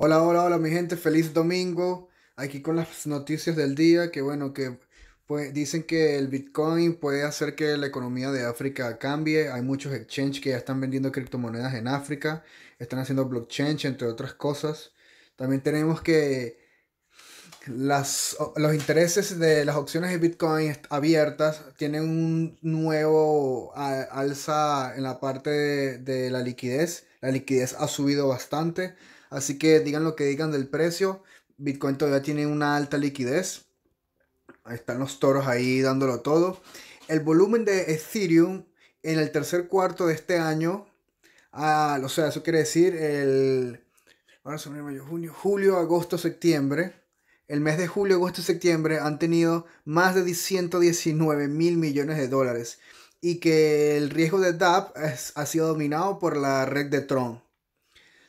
Hola, hola, hola mi gente, feliz domingo. Aquí con las noticias del día, que bueno, que pues, dicen que el Bitcoin puede hacer que la economía de África cambie. Hay muchos exchanges que ya están vendiendo criptomonedas en África, están haciendo blockchain, entre otras cosas. También tenemos que las, los intereses de las opciones de Bitcoin abiertas tienen un nuevo alza en la parte de la liquidez. La liquidez ha subido bastante. Así que digan lo que digan del precio. Bitcoin todavía tiene una alta liquidez. Ahí están los toros ahí dándolo todo. El volumen de Ethereum en el tercer cuarto de este año. Ah, o sea, eso quiere decir el. Ahora son junio, julio, agosto, septiembre. El mes de julio, agosto septiembre han tenido más de 119 mil millones de dólares. Y que el riesgo de DAP ha sido dominado por la red de Tron.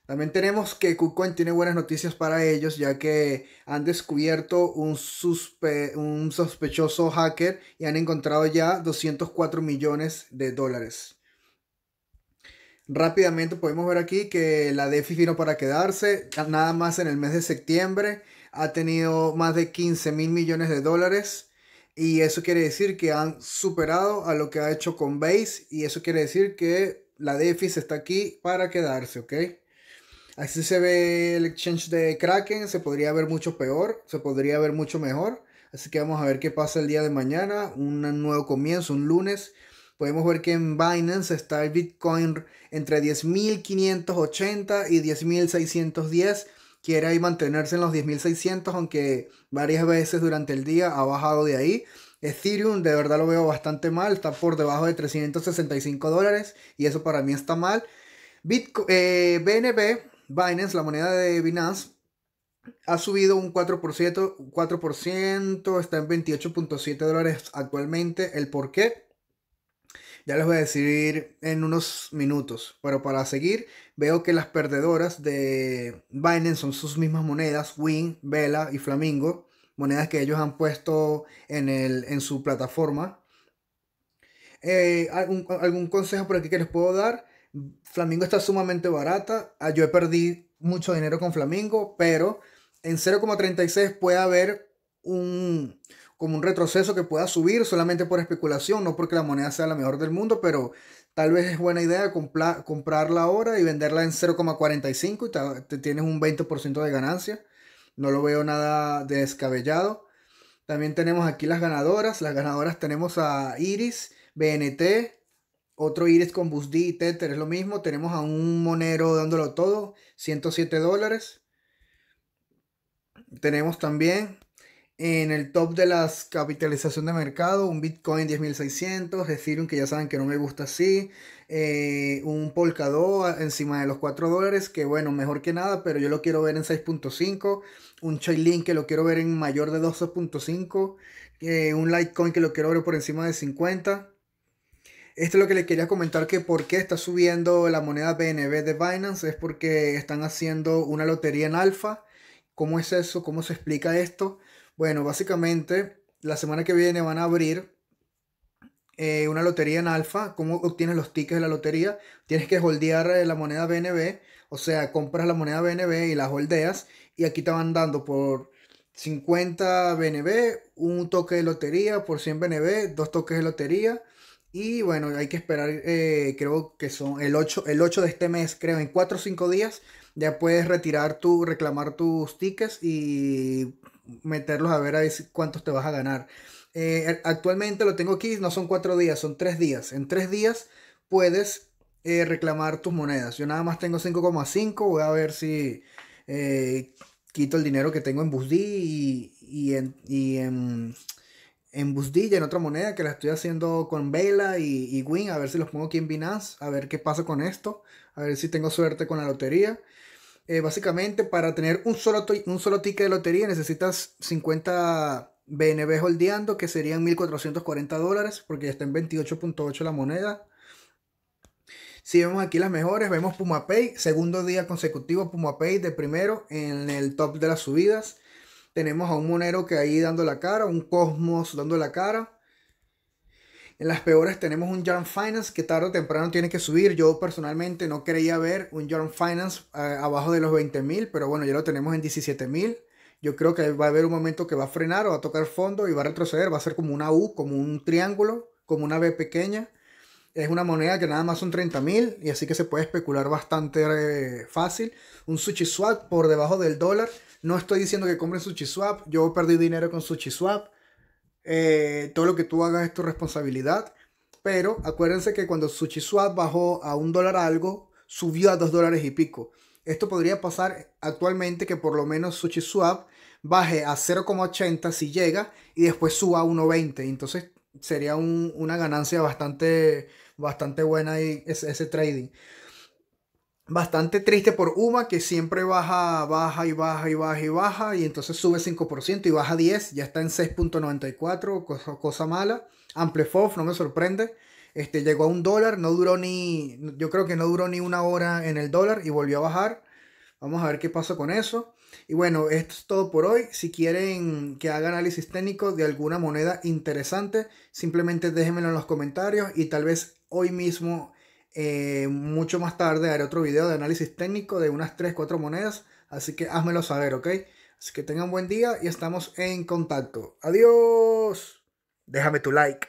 También tenemos que KuCoin tiene buenas noticias para ellos, ya que han descubierto un, un sospechoso hacker y han encontrado ya 204 millones de dólares. Rápidamente podemos ver aquí que la DeFi vino para quedarse, nada más en el mes de septiembre ha tenido más de 15 mil millones de dólares y eso quiere decir que han superado a lo que ha hecho con BASE y eso quiere decir que la DeFi está aquí para quedarse, ¿ok? Así se ve el exchange de Kraken, se podría ver mucho peor, se podría ver mucho mejor. Así que vamos a ver qué pasa el día de mañana, un nuevo comienzo, un lunes. Podemos ver que en Binance está el Bitcoin entre 10.580 y 10.610. Quiere ahí mantenerse en los 10.600, aunque varias veces durante el día ha bajado de ahí. Ethereum de verdad lo veo bastante mal, está por debajo de 365 dólares y eso para mí está mal. BNB Binance, la moneda de Binance, ha subido un 4%, 4% está en 28.7 dólares actualmente. ¿El por qué? Ya les voy a decir en unos minutos. Pero para seguir, veo que las perdedoras de Binance son sus mismas monedas, Win, Vela y Flamingo. Monedas que ellos han puesto en, el, en su plataforma. Eh, algún, ¿Algún consejo por aquí que les puedo dar? Flamingo está sumamente barata. Ah, yo he perdí mucho dinero con Flamingo, pero en 0,36 puede haber un, como un retroceso que pueda subir solamente por especulación, no porque la moneda sea la mejor del mundo, pero tal vez es buena idea comprarla ahora y venderla en 0,45 y te, tienes un 20% de ganancia. No lo veo nada descabellado. También tenemos aquí las ganadoras. Las ganadoras tenemos a Iris, BNT, otro Iris con BUSD y Tether es lo mismo. Tenemos a un Monero dándolo todo, 107 dólares. Tenemos también en el top de las capitalización de mercado, un Bitcoin 10.600, Ethereum que ya saben que no me gusta así, eh, un Polkadot encima de los 4 dólares, que bueno, mejor que nada, pero yo lo quiero ver en 6.5, un Chainlink que lo quiero ver en mayor de 12.5, eh, un Litecoin que lo quiero ver por encima de 50, esto es lo que les quería comentar que por qué está subiendo la moneda BNB de Binance es porque están haciendo una lotería en alfa. ¿Cómo es eso? ¿Cómo se explica esto? Bueno, básicamente la semana que viene van a abrir eh, una lotería en alfa. ¿Cómo obtienes los tickets de la lotería? Tienes que holdear eh, la moneda BNB, o sea, compras la moneda BNB y la holdeas y aquí te van dando por 50 BNB, un toque de lotería, por 100 BNB, dos toques de lotería y bueno, hay que esperar, eh, creo que son el 8, el 8 de este mes, creo, en 4 o 5 días ya puedes retirar tu, reclamar tus tickets y meterlos a ver a ver cuántos te vas a ganar. Eh, actualmente lo tengo aquí, no son 4 días, son 3 días. En 3 días puedes eh, reclamar tus monedas. Yo nada más tengo 5,5, voy a ver si quito el dinero que tengo en BUSD Y en en Busdilla, en otra moneda, que la estoy haciendo con Vela y, y, Win, a ver si los pongo aquí en Binance, a ver qué pasa con esto, a ver si tengo suerte con la lotería. Eh, básicamente, para tener un solo, un solo ticket de lotería necesitas 50 BNB holdeando, que serían 1.440 dólares, porque ya está en 28.8 la moneda. Si vemos aquí las mejores, vemos PumaPay, segundo día consecutivo PumaPay de primero en el top de las subidas. Tenemos a un Monero que ahí dando la cara, un Cosmos dando la cara. En las peores tenemos un Yarn Finance que tarde o temprano tiene que subir. Yo personalmente no creía ver un Yarn Finance eh, abajo de los 20 mil, pero bueno, ya lo tenemos en 17 mil. Yo creo que va a haber un momento que va a frenar o va a tocar fondo y va a retroceder. Va a ser como una U, como un triángulo, como una B pequeña. Es una moneda que nada más son 30 mil y así que se puede especular bastante eh, fácil. Un Sushi Swap por debajo del dólar no estoy diciendo que compren SushiSwap. Yo perdí dinero con SushiSwap. Eh, todo lo que tú hagas es tu responsabilidad. Pero acuérdense que cuando SushiSwap bajó a un dólar algo, subió a dos dólares y pico. Esto podría pasar actualmente que por lo menos SushiSwap baje a 0,80 si llega y después suba a 1,20. Entonces sería una ganancia bastante, bastante buena ese trading bastante triste por UMA que siempre baja, baja y baja y baja y baja y entonces sube 5% y baja 10, ya está en 6.94, cosa, mala. mala. FOF no me sorprende. Este, llegó a un dólar, no duró ni, yo creo que no duró ni una hora en el dólar y volvió a bajar. Vamos a ver qué pasa con eso. Y bueno, esto es todo por hoy. Si quieren que haga análisis técnico de alguna moneda interesante, simplemente déjenmelo en los comentarios y tal vez hoy mismo eh, mucho más tarde haré otro video de análisis técnico de unas 3-4 monedas, así que házmelo saber, ¿ok? Así que tengan buen día y estamos en contacto. Adiós. Déjame tu like.